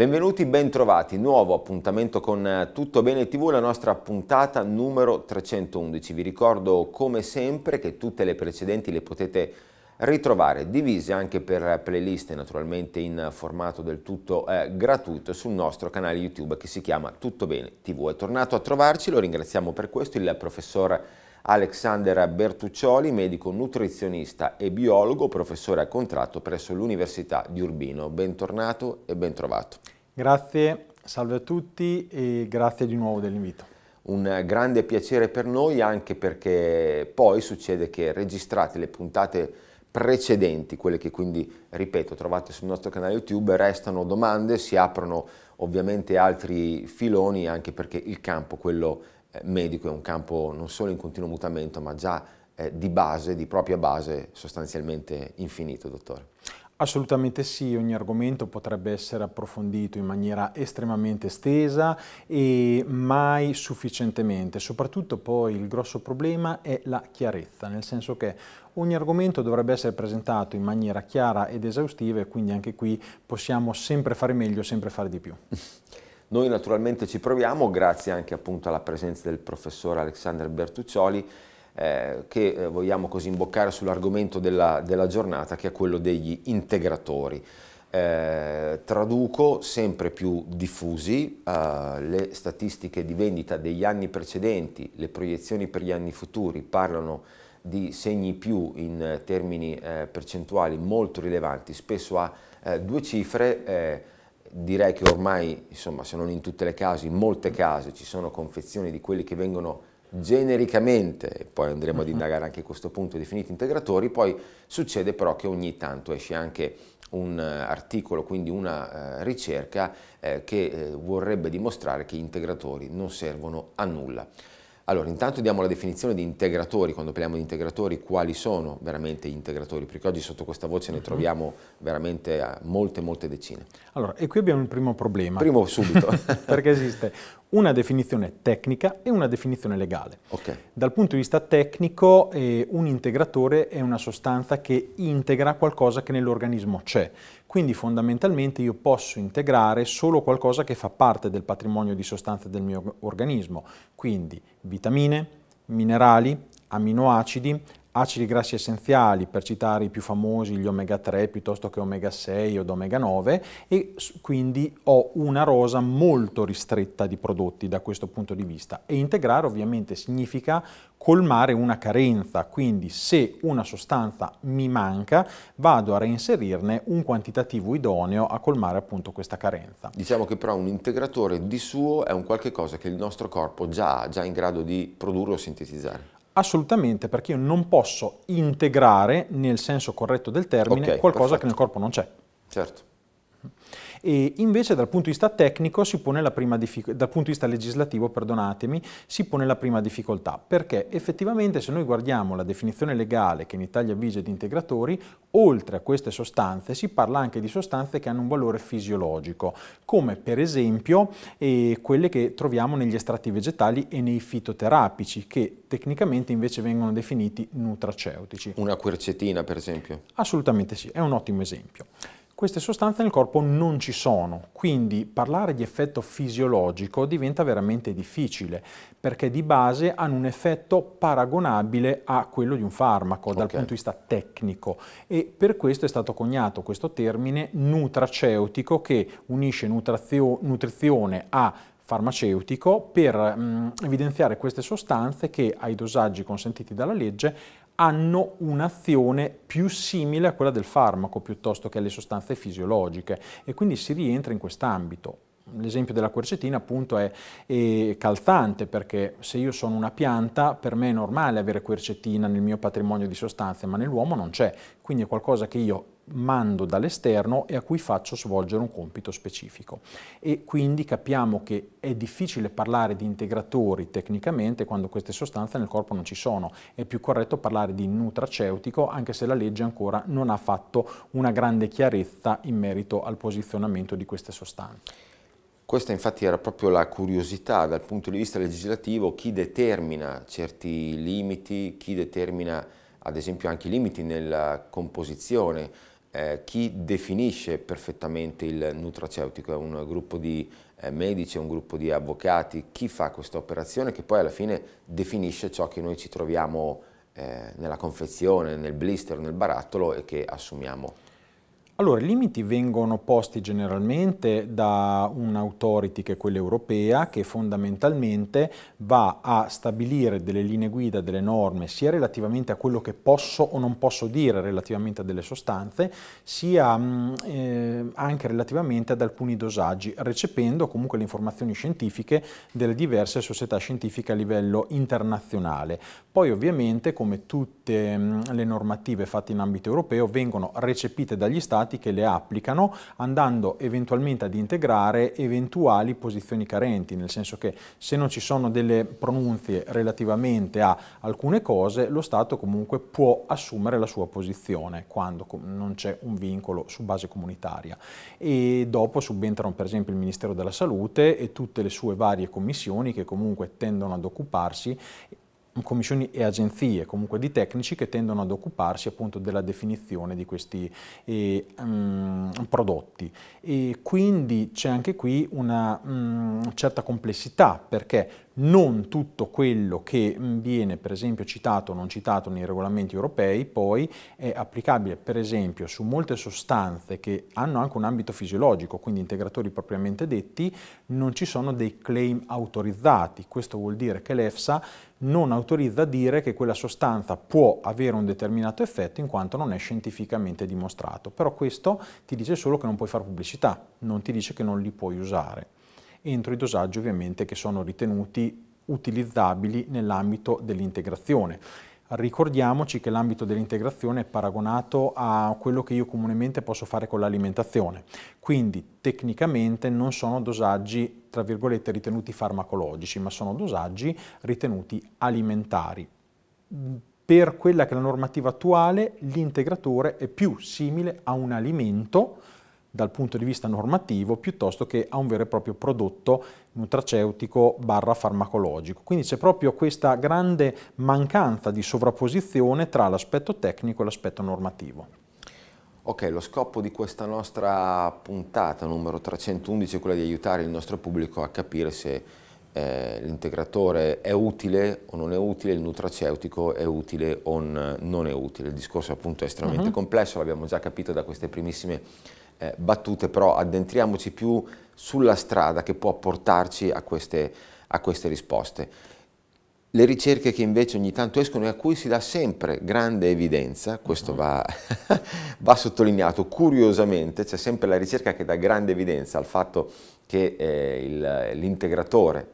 Benvenuti, bentrovati, nuovo appuntamento con eh, Tutto Bene TV, la nostra puntata numero 311. Vi ricordo come sempre che tutte le precedenti le potete ritrovare, divise anche per playlist naturalmente in formato del tutto eh, gratuito sul nostro canale YouTube che si chiama Tutto Bene TV. È tornato a trovarci, lo ringraziamo per questo il professor Alexander Bertuccioli, medico nutrizionista e biologo, professore a contratto presso l'Università di Urbino. Bentornato e bentrovato. Grazie, salve a tutti e grazie di nuovo dell'invito un grande piacere per noi anche perché poi succede che registrate le puntate precedenti, quelle che quindi, ripeto, trovate sul nostro canale YouTube, restano domande, si aprono ovviamente altri filoni anche perché il campo, quello eh, medico è un campo non solo in continuo mutamento, ma già eh, di base, di propria base, sostanzialmente infinito, dottore. Assolutamente sì, ogni argomento potrebbe essere approfondito in maniera estremamente estesa e mai sufficientemente. Soprattutto poi il grosso problema è la chiarezza, nel senso che ogni argomento dovrebbe essere presentato in maniera chiara ed esaustiva e quindi anche qui possiamo sempre fare meglio, sempre fare di più. Noi naturalmente ci proviamo grazie anche appunto alla presenza del professor Alexander Bertuccioli eh, che eh, vogliamo così imboccare sull'argomento della, della giornata che è quello degli integratori. Eh, traduco sempre più diffusi eh, le statistiche di vendita degli anni precedenti, le proiezioni per gli anni futuri parlano di segni più in eh, termini eh, percentuali molto rilevanti, spesso a eh, due cifre direi che ormai, insomma, se non in tutte le case, in molte case ci sono confezioni di quelli che vengono genericamente, e poi andremo ad mhm. indagare anche questo punto, definiti integratori, poi succede però che ogni tanto esce anche un eh, articolo, quindi una eh, ricerca eh, che eh, vorrebbe dimostrare che gli integratori non servono a nulla. Allora, intanto diamo la definizione di integratori, quando parliamo di integratori, quali sono veramente gli integratori, perché oggi sotto questa voce ne mhm. troviamo veramente eh, molte, molte decine. Allora, e qui abbiamo il primo problema. Primo subito. perché esiste una definizione tecnica e una definizione legale. Okay. Dal punto di vista tecnico, eh, un integratore è una sostanza che integra qualcosa che nell'organismo c'è. Quindi fondamentalmente io posso integrare solo qualcosa che fa parte del patrimonio di sostanze del mio organismo, quindi vitamine, minerali, aminoacidi, acidi grassi essenziali, per citare i più famosi, gli omega 3 piuttosto che omega 6 o omega 9 e quindi ho una rosa molto ristretta di prodotti da questo punto di vista e integrare ovviamente significa colmare una carenza, quindi se una sostanza mi manca vado a reinserirne un quantitativo idoneo a colmare appunto questa carenza. Diciamo che però un integratore di suo è un qualche cosa che il nostro corpo già ha, già in grado di produrre o sintetizzare. Assolutamente, perché io non posso integrare, nel senso corretto del termine, okay, qualcosa perfetto. che nel corpo non c'è. Certo. E invece dal punto di vista tecnico si pone la prima difficoltà, dal punto di vista legislativo, perdonatemi, si pone la prima difficoltà, perché effettivamente se noi guardiamo la definizione legale che in Italia vige di integratori, oltre a queste sostanze si parla anche di sostanze che hanno un valore fisiologico, come per esempio eh, quelle che troviamo negli estratti vegetali e nei fitoterapici, che tecnicamente invece vengono definiti nutraceutici. Una quercetina per esempio? Assolutamente sì, è un ottimo esempio queste sostanze nel corpo non ci sono, quindi parlare di effetto fisiologico diventa veramente difficile, perché di base hanno un effetto paragonabile a quello di un farmaco dal punto di vista tecnico e per questo è stato coniato questo termine nutraceutico che unisce nutrazio- nutrizione a farmaceutico per mh, mm, evidenziare queste sostanze che ai dosaggi consentiti dalla legge hanno un'azione più simile a quella del farmaco piuttosto che alle sostanze fisiologiche e quindi si rientra in quest'ambito. L'esempio della quercetina appunto è, è, calzante perché se io sono una pianta per me è normale avere quercetina nel mio patrimonio di sostanze ma nell'uomo non c'è, quindi è qualcosa che io mando dall'esterno e a cui faccio svolgere un compito specifico. E quindi capiamo che è difficile parlare di integratori tecnicamente quando queste sostanze nel corpo non ci sono. È più corretto parlare di nutraceutico, anche se la legge ancora non ha fatto una grande chiarezza in merito al posizionamento di queste sostanze. Questa infatti era proprio la curiosità dal punto di vista legislativo, chi determina certi limiti, chi determina ad esempio anche i limiti nella composizione eh, chi definisce perfettamente il nutraceutico, è un gruppo di eh, medici, è un gruppo di avvocati, chi fa questa operazione che poi alla fine definisce ciò che noi ci troviamo eh, nella confezione, nel blister, nel barattolo e che assumiamo. Allora, i limiti vengono posti generalmente da un'autority che è quella europea che fondamentalmente va a stabilire delle linee guida, delle norme, sia relativamente a quello che posso o non posso dire relativamente a delle sostanze, sia mm, eh, anche relativamente ad alcuni dosaggi, recependo comunque le informazioni scientifiche delle diverse società scientifiche a livello internazionale. Poi ovviamente, come tutte mm, le normative fatte in ambito europeo, vengono recepite dagli Stati stati che le applicano andando eventualmente ad integrare eventuali posizioni carenti, nel senso che se non ci sono delle pronunzie relativamente a alcune cose, lo Stato comunque può assumere la sua posizione quando non c'è un vincolo su base comunitaria. E dopo subentrano per esempio il Ministero della Salute e tutte le sue varie commissioni che comunque tendono ad occuparsi commissioni e agenzie comunque di tecnici che tendono ad occuparsi appunto della definizione di questi eh, mh, mm, prodotti e quindi c'è anche qui una mh, mm, certa complessità perché non tutto quello che mm, viene per esempio citato o non citato nei regolamenti europei poi è applicabile per esempio su molte sostanze che hanno anche un ambito fisiologico, quindi integratori propriamente detti, non ci sono dei claim autorizzati. Questo vuol dire che l'EFSA non autorizza a dire che quella sostanza può avere un determinato effetto in quanto non è scientificamente dimostrato. Però questo ti dice solo che non puoi fare pubblicità, non ti dice che non li puoi usare entro i dosaggi ovviamente che sono ritenuti utilizzabili nell'ambito dell'integrazione. Ricordiamoci che l'ambito dell'integrazione è paragonato a quello che io comunemente posso fare con l'alimentazione, quindi tecnicamente non sono dosaggi tra virgolette ritenuti farmacologici, ma sono dosaggi ritenuti alimentari. Per quella che è la normativa attuale, l'integratore è più simile a un alimento dal punto di vista normativo piuttosto che a un vero e proprio prodotto nutraceutico barra farmacologico. Quindi c'è proprio questa grande mancanza di sovrapposizione tra l'aspetto tecnico e l'aspetto normativo. Ok, lo scopo di questa nostra puntata numero 311 è quello di aiutare il nostro pubblico a capire se eh, l'integratore è utile o non è utile, il nutraceutico è utile o non è utile. Il discorso appunto è estremamente uh mhm. -huh. complesso, l'abbiamo già capito da queste primissime eh, battute, però addentriamoci più sulla strada che può portarci a queste, a queste risposte. Le ricerche che invece ogni tanto escono e a cui si dà sempre grande evidenza, questo va, va sottolineato, curiosamente c'è sempre la ricerca che dà grande evidenza al fatto che eh, l'integratore,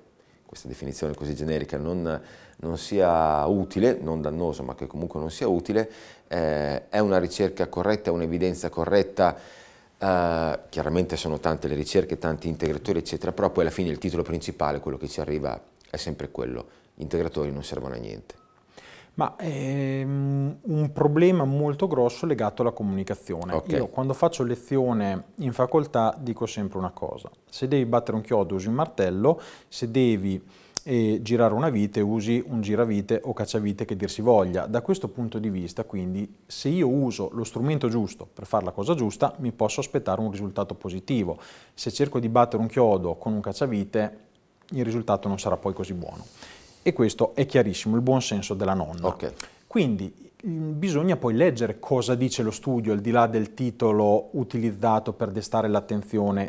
questa definizione così generica, non, non, sia utile, non dannoso ma che comunque non sia utile, eh, è una ricerca corretta, è un'evidenza corretta, Uh, chiaramente sono tante le ricerche, tanti integratori eccetera, però poi alla fine il titolo principale, quello che ci arriva, è sempre quello, Gli integratori non servono a niente. Ma è ehm, un problema molto grosso legato alla comunicazione. Okay. Io quando faccio lezione in facoltà dico sempre una cosa, se devi battere un chiodo usi un martello, se devi e girare una vite usi un giravite o cacciavite che dir si voglia. Da questo punto di vista, quindi, se io uso lo strumento giusto per fare la cosa giusta, mi posso aspettare un risultato positivo. Se cerco di battere un chiodo con un cacciavite, il risultato non sarà poi così buono. E questo è chiarissimo, il buon senso della nonna. Okay. Quindi mm, bisogna poi leggere cosa dice lo studio al di là del titolo utilizzato per destare l'attenzione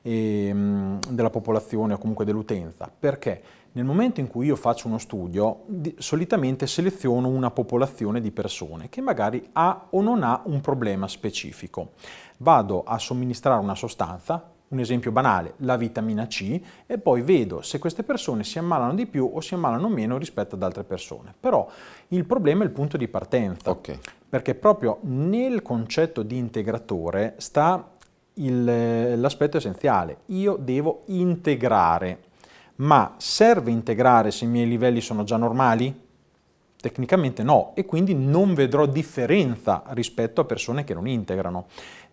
ehm, della popolazione o comunque dell'utenza. Perché? Nel momento in cui io faccio uno studio, solitamente seleziono una popolazione di persone che magari ha o non ha un problema specifico. Vado a somministrare una sostanza, un esempio banale, la vitamina C, e poi vedo se queste persone si ammalano di più o si ammalano meno rispetto ad altre persone. Però il problema è il punto di partenza, okay. perché proprio nel concetto di integratore sta eh, l'aspetto essenziale. Io devo integrare ma serve integrare se i miei livelli sono già normali? Tecnicamente no, e quindi non vedrò differenza rispetto a persone che non integrano.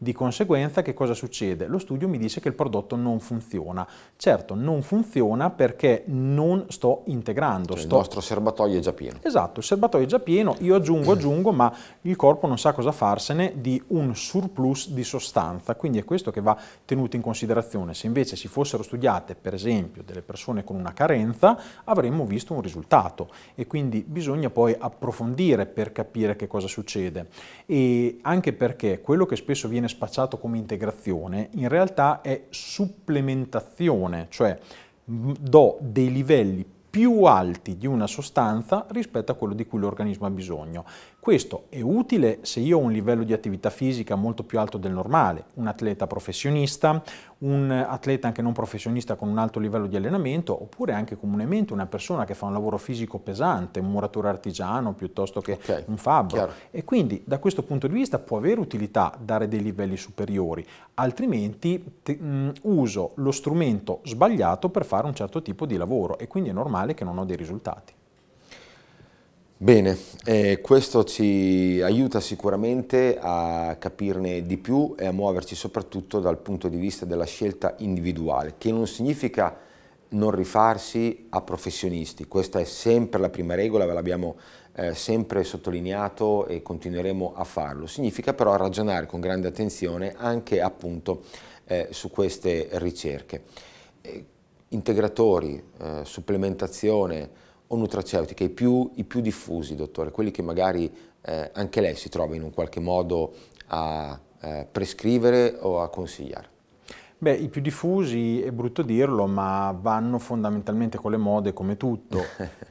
Di conseguenza che cosa succede? Lo studio mi dice che il prodotto non funziona. Certo, non funziona perché non sto integrando. Cioè, sto... Il nostro serbatoio è già pieno. Esatto, il serbatoio è già pieno, io aggiungo, mm. aggiungo, ma il corpo non sa cosa farsene di un surplus di sostanza, quindi è questo che va tenuto in considerazione. Se invece si fossero studiate, per esempio, delle persone con una carenza, avremmo visto un risultato e quindi bisogna poi approfondire per capire che cosa succede. E anche perché quello che spesso viene spacciato come integrazione in realtà è supplementazione, cioè do dei livelli più alti di una sostanza rispetto a quello di cui l'organismo ha bisogno. Questo è utile se io ho un livello di attività fisica molto più alto del normale, un atleta professionista, un atleta anche non professionista con un alto livello di allenamento, oppure anche comunemente una persona che fa un lavoro fisico pesante, un muratore artigiano piuttosto che okay, un fabbro. Chiaro. E quindi da questo punto di vista può avere utilità dare dei livelli superiori, altrimenti te, mh, uso lo strumento sbagliato per fare un certo tipo di lavoro e quindi è normale che non ho dei risultati. Bene, eh, questo ci aiuta sicuramente a capirne di più e a muoverci soprattutto dal punto di vista della scelta individuale, che non significa non rifarsi a professionisti, questa è sempre la prima regola, ve l'abbiamo eh, sempre sottolineato e continueremo a farlo. Significa però ragionare con grande attenzione anche appunto eh, su queste ricerche. Eh, integratori, eh, supplementazione, o nutraceutiche, i più, i più diffusi, dottore, quelli che magari eh, anche lei si trova in un qualche modo a eh, prescrivere o a consigliare? Beh, i più diffusi, è brutto dirlo, ma vanno fondamentalmente con le mode come tutto.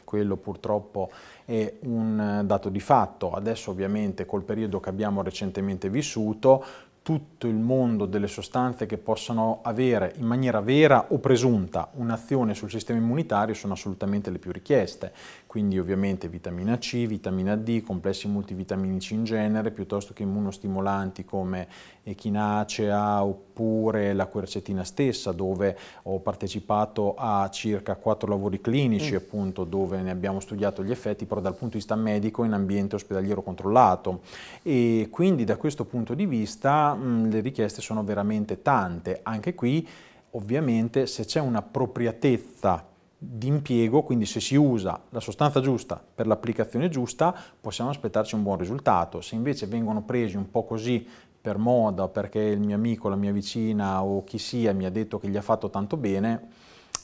Quello purtroppo è un dato di fatto. Adesso ovviamente col periodo che abbiamo recentemente vissuto tutto il mondo delle sostanze che possano avere in maniera vera o presunta un'azione sul sistema immunitario sono assolutamente le più richieste quindi ovviamente vitamina C, vitamina D, complessi multivitaminici in genere, piuttosto che immunostimolanti come echinacea oppure la quercetina stessa, dove ho partecipato a circa quattro lavori clinici, mm. appunto, dove ne abbiamo studiato gli effetti, però dal punto di vista medico in ambiente ospedaliero controllato. E quindi da questo punto di vista mh, mm, le richieste sono veramente tante. Anche qui, ovviamente, se c'è un'appropriatezza di impiego, quindi se si usa la sostanza giusta per l'applicazione giusta possiamo aspettarci un buon risultato, se invece vengono presi un po' così per moda, perché il mio amico, la mia vicina o chi sia mi ha detto che gli ha fatto tanto bene,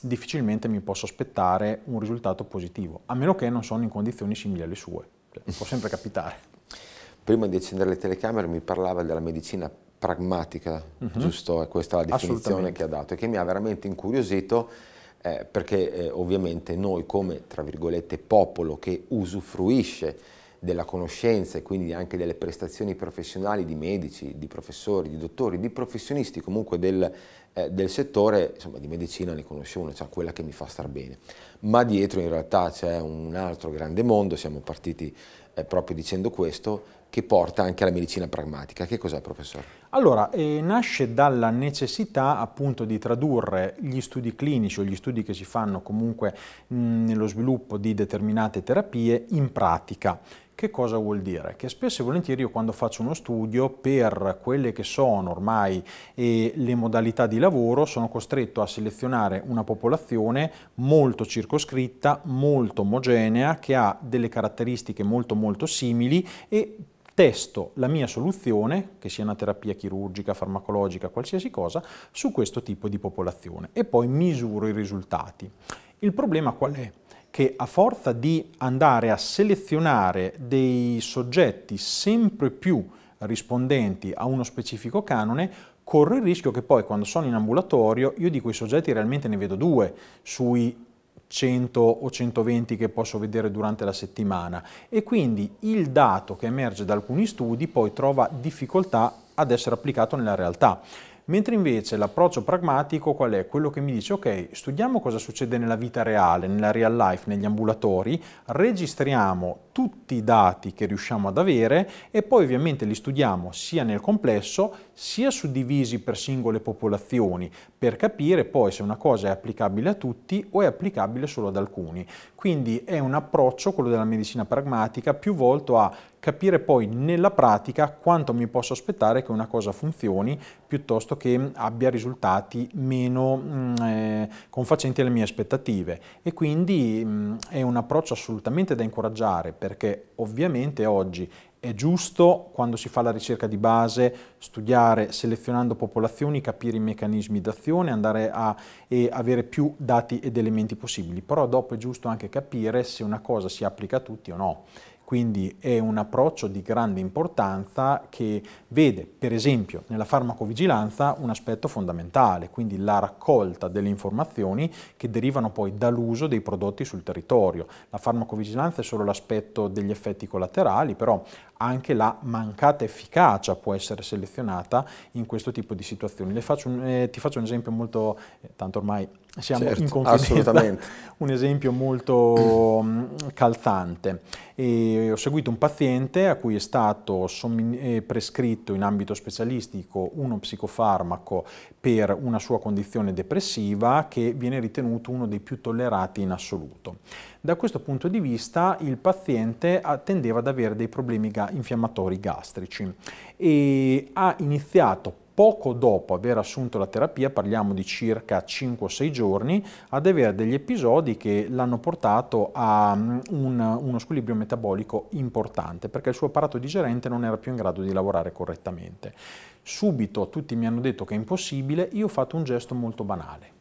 difficilmente mi posso aspettare un risultato positivo, a meno che non sono in condizioni simili alle sue, cioè, può sempre capitare. Prima di accendere le telecamere mi parlava della medicina pragmatica, uh mhm. -huh. giusto? Questa è la definizione che ha dato e che mi ha veramente incuriosito eh, perché eh, ovviamente noi come tra virgolette popolo che usufruisce della conoscenza e quindi anche delle prestazioni professionali di medici, di professori, di dottori, di professionisti comunque del, eh, del settore, insomma di medicina ne conosce una, cioè quella che mi fa star bene. Ma dietro in realtà c'è un altro grande mondo, siamo partiti eh, proprio dicendo questo, che porta anche alla medicina pragmatica. Che cos'è, professore? Allora, eh, nasce dalla necessità appunto di tradurre gli studi clinici o gli studi che si fanno comunque mh, nello sviluppo di determinate terapie in pratica. Che cosa vuol dire? Che spesso e volentieri io quando faccio uno studio per quelle che sono ormai eh, le modalità di lavoro sono costretto a selezionare una popolazione molto circoscritta, molto omogenea, che ha delle caratteristiche molto molto simili e testo la mia soluzione, che sia una terapia chirurgica, farmacologica, qualsiasi cosa, su questo tipo di popolazione e poi misuro i risultati. Il problema qual è? Che a forza di andare a selezionare dei soggetti sempre più rispondenti a uno specifico canone, corro il rischio che poi quando sono in ambulatorio io di quei soggetti realmente ne vedo due sui 100 o 120 che posso vedere durante la settimana e quindi il dato che emerge da alcuni studi poi trova difficoltà ad essere applicato nella realtà. Mentre invece l'approccio pragmatico qual è? Quello che mi dice ok, studiamo cosa succede nella vita reale, nella real life, negli ambulatori, registriamo tutti i dati che riusciamo ad avere e poi ovviamente li studiamo sia nel complesso sia suddivisi per singole popolazioni per capire poi se una cosa è applicabile a tutti o è applicabile solo ad alcuni. Quindi è un approccio, quello della medicina pragmatica, più volto a capire poi nella pratica quanto mi posso aspettare che una cosa funzioni piuttosto che abbia risultati meno mm, eh, confacenti alle mie aspettative. E quindi mh, mm, è un approccio assolutamente da incoraggiare perché ovviamente oggi è giusto, quando si fa la ricerca di base, studiare selezionando popolazioni, capire i meccanismi d'azione, andare a e avere più dati ed elementi possibili, però dopo è giusto anche capire se una cosa si applica a tutti o no. Quindi è un approccio di grande importanza che vede, per esempio, nella farmacovigilanza un aspetto fondamentale, quindi la raccolta delle informazioni che derivano poi dall'uso dei prodotti sul territorio. La farmacovigilanza è solo l'aspetto degli effetti collaterali, però anche la mancata efficacia può essere selezionata in questo tipo di situazioni. Faccio un, eh, ti faccio un esempio molto, eh, tanto ormai siamo certo, in confidenza, un esempio molto mm, calzante. E ho seguito un paziente a cui è stato eh, prescritto in ambito specialistico uno psicofarmaco per una sua condizione depressiva che viene ritenuto uno dei più tollerati in assoluto. Da questo punto di vista il paziente tendeva ad avere dei problemi infiammatori gastrici e ha iniziato poco dopo aver assunto la terapia, parliamo di circa 5 6 giorni, ad avere degli episodi che l'hanno portato a mm, un, uno squilibrio metabolico importante perché il suo apparato digerente non era più in grado di lavorare correttamente. Subito tutti mi hanno detto che è impossibile, io ho fatto un gesto molto banale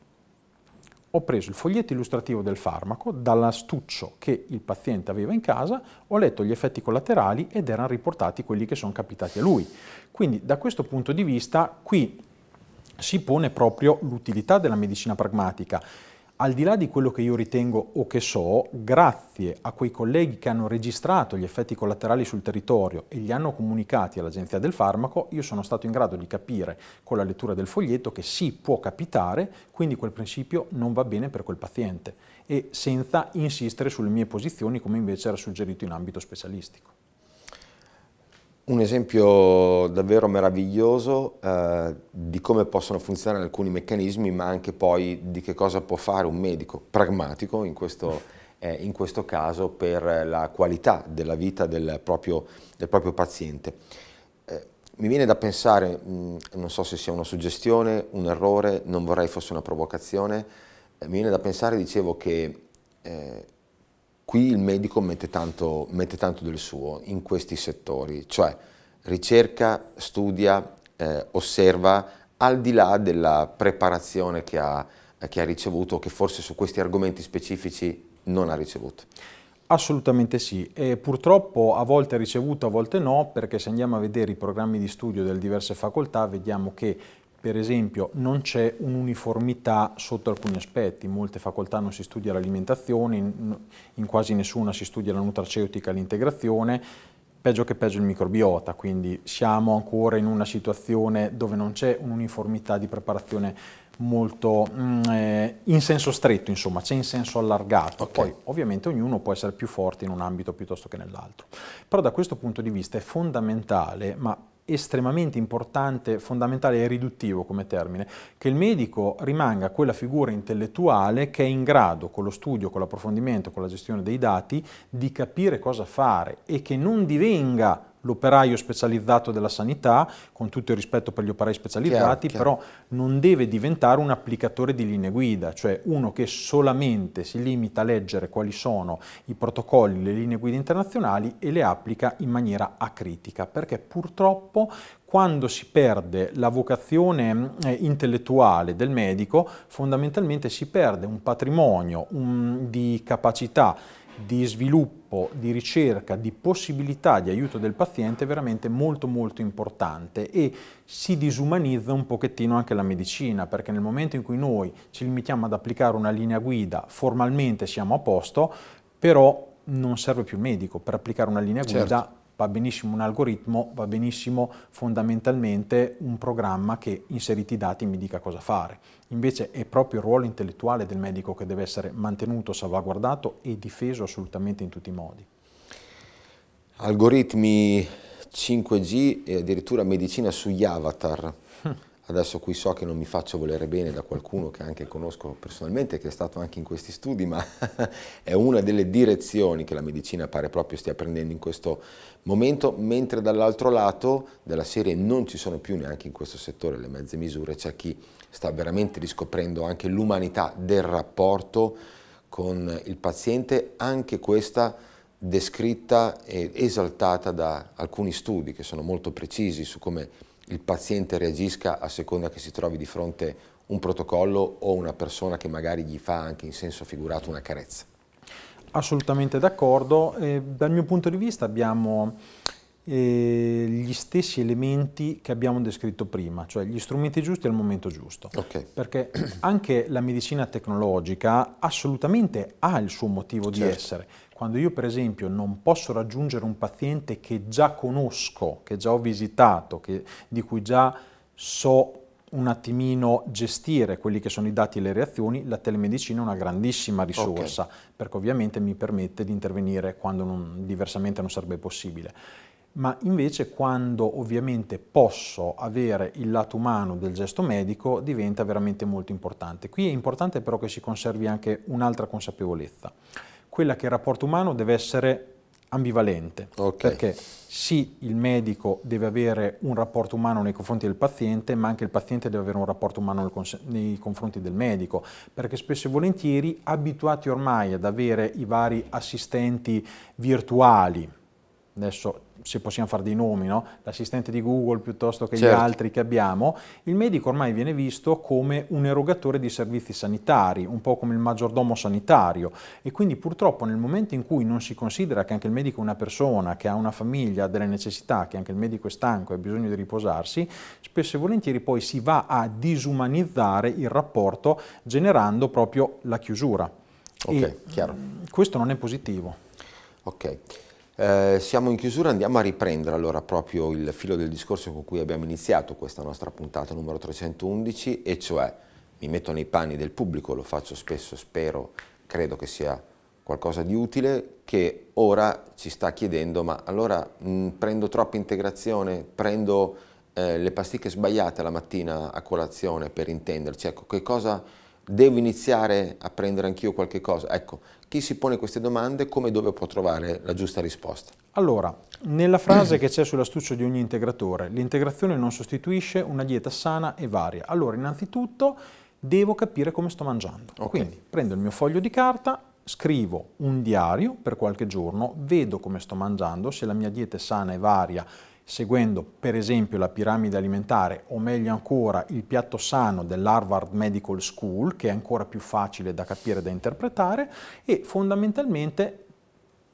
ho preso il foglietto illustrativo del farmaco dall'astuccio che il paziente aveva in casa, ho letto gli effetti collaterali ed erano riportati quelli che sono capitati a lui. Quindi da questo punto di vista qui si pone proprio l'utilità della medicina pragmatica al di là di quello che io ritengo o che so, grazie a quei colleghi che hanno registrato gli effetti collaterali sul territorio e li hanno comunicati all'Agenzia del Farmaco, io sono stato in grado di capire con la lettura del foglietto che sì, può capitare, quindi quel principio non va bene per quel paziente e senza insistere sulle mie posizioni come invece era suggerito in ambito specialistico un esempio davvero meraviglioso eh, di come possono funzionare alcuni meccanismi, ma anche poi di che cosa può fare un medico pragmatico in questo, eh, in questo caso per la qualità della vita del proprio, del proprio paziente. Eh, mi viene da pensare, mm, non so se sia una suggestione, un errore, non vorrei fosse una provocazione, eh, mi viene da pensare, dicevo, che eh, qui il medico mette tanto, mette tanto del suo in questi settori, cioè ricerca, studia, eh, osserva, al di là della preparazione che ha, che ha ricevuto, che forse su questi argomenti specifici non ha ricevuto. Assolutamente sì, e purtroppo a volte è ricevuto, a volte no, perché se andiamo a vedere i programmi di studio delle diverse facoltà vediamo che per esempio, non c'è un'uniformità sotto alcuni aspetti, in molte facoltà non si studia l'alimentazione, in, in, quasi nessuna si studia la nutraceutica e l'integrazione, peggio che peggio il microbiota, quindi siamo ancora in una situazione dove non c'è un'uniformità di preparazione molto mm, eh, in senso stretto, insomma, c'è in senso allargato. Okay. Poi ovviamente ognuno può essere più forte in un ambito piuttosto che nell'altro. Però da questo punto di vista è fondamentale, ma estremamente importante, fondamentale e riduttivo come termine, che il medico rimanga quella figura intellettuale che è in grado, con lo studio, con l'approfondimento, con la gestione dei dati, di capire cosa fare e che non divenga l'operaio specializzato della sanità, con tutto il rispetto per gli operai specializzati, chiaro, però chiaro. non deve diventare un applicatore di linee guida, cioè uno che solamente si limita a leggere quali sono i protocolli, le linee guida internazionali e le applica in maniera acritica, perché purtroppo quando si perde la vocazione eh, intellettuale del medico, fondamentalmente si perde un patrimonio un, di capacità di sviluppo, di ricerca, di possibilità di aiuto del paziente è veramente molto molto importante e si disumanizza un pochettino anche la medicina perché nel momento in cui noi ci limitiamo ad applicare una linea guida formalmente siamo a posto però non serve più il medico per applicare una linea guida certo va benissimo un algoritmo, va benissimo fondamentalmente un programma che inseriti i dati mi dica cosa fare. Invece è proprio il ruolo intellettuale del medico che deve essere mantenuto, salvaguardato e difeso assolutamente in tutti i modi. Algoritmi 5G e addirittura medicina sugli avatar. Adesso qui so che non mi faccio volere bene da qualcuno che anche conosco personalmente, che è stato anche in questi studi, ma è una delle direzioni che la medicina pare proprio stia prendendo in questo momento, mentre dall'altro lato della serie non ci sono più neanche in questo settore le mezze misure, c'è chi sta veramente riscoprendo anche l'umanità del rapporto con il paziente, anche questa descritta e esaltata da alcuni studi che sono molto precisi su come il paziente reagisca a seconda che si trovi di fronte un protocollo o una persona che magari gli fa anche in senso figurato una carezza. Assolutamente d'accordo. Eh, dal mio punto di vista abbiamo eh, gli stessi elementi che abbiamo descritto prima, cioè gli strumenti giusti al momento giusto. Okay. Perché anche la medicina tecnologica assolutamente ha il suo motivo certo. di essere. Quando io per esempio non posso raggiungere un paziente che già conosco, che già ho visitato, che, di cui già so un attimino gestire quelli che sono i dati e le reazioni, la telemedicina è una grandissima risorsa, okay. perché ovviamente mi permette di intervenire quando non, diversamente non sarebbe possibile ma invece quando ovviamente posso avere il lato umano del gesto medico diventa veramente molto importante. Qui è importante però che si conservi anche un'altra consapevolezza, quella che il rapporto umano deve essere ambivalente, okay. perché sì il medico deve avere un rapporto umano nei confronti del paziente, ma anche il paziente deve avere un rapporto umano nei confronti del medico, perché spesso e volentieri abituati ormai ad avere i vari assistenti virtuali, adesso se possiamo fare dei nomi, no? l'assistente di Google piuttosto che certo. gli altri che abbiamo, il medico ormai viene visto come un erogatore di servizi sanitari, un po' come il maggiordomo sanitario e quindi purtroppo nel momento in cui non si considera che anche il medico è una persona, che ha una famiglia, ha delle necessità, che anche il medico è stanco e ha bisogno di riposarsi, spesso e volentieri poi si va a disumanizzare il rapporto generando proprio la chiusura. Ok, e, chiaro. Questo non è positivo. Ok. Eh, siamo in chiusura, andiamo a riprendere allora proprio il filo del discorso con cui abbiamo iniziato questa nostra puntata numero 311 e cioè mi metto nei panni del pubblico, lo faccio spesso, spero, credo che sia qualcosa di utile, che ora ci sta chiedendo ma allora mh, mm, prendo troppa integrazione, prendo eh, le pasticche sbagliate la mattina a colazione per intenderci, ecco che cosa devo iniziare a prendere anch'io qualche cosa? Ecco, chi si pone queste domande come e dove può trovare la giusta risposta? Allora, nella frase che c'è sull'astuccio di ogni integratore, l'integrazione non sostituisce una dieta sana e varia. Allora, innanzitutto devo capire come sto mangiando. Okay. Quindi prendo il mio foglio di carta, scrivo un diario per qualche giorno, vedo come sto mangiando, se la mia dieta è sana e varia, seguendo per esempio la piramide alimentare o meglio ancora il piatto sano dell'Harvard Medical School, che è ancora più facile da capire e da interpretare, e fondamentalmente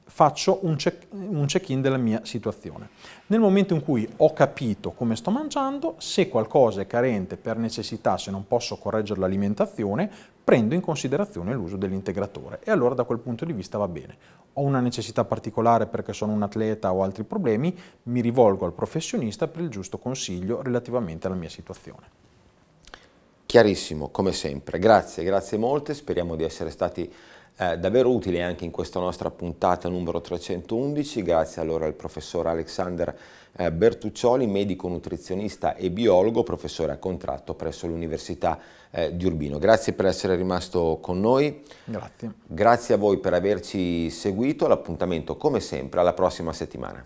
faccio un check-in della mia situazione. Nel momento in cui ho capito come sto mangiando, se qualcosa è carente per necessità, se non posso correggere l'alimentazione, prendo in considerazione l'uso dell'integratore e allora da quel punto di vista va bene. Ho una necessità particolare perché sono un atleta o altri problemi, mi rivolgo al professionista per il giusto consiglio relativamente alla mia situazione. Chiarissimo, come sempre. Grazie, grazie molte, speriamo di essere stati eh, davvero utile anche in questa nostra puntata numero 311, grazie allora al professor Alexander eh, Bertuccioli, medico nutrizionista e biologo, professore a contratto presso l'Università eh, di Urbino. Grazie per essere rimasto con noi. Grazie. Grazie a voi per averci seguito. L'appuntamento, come sempre, alla prossima settimana.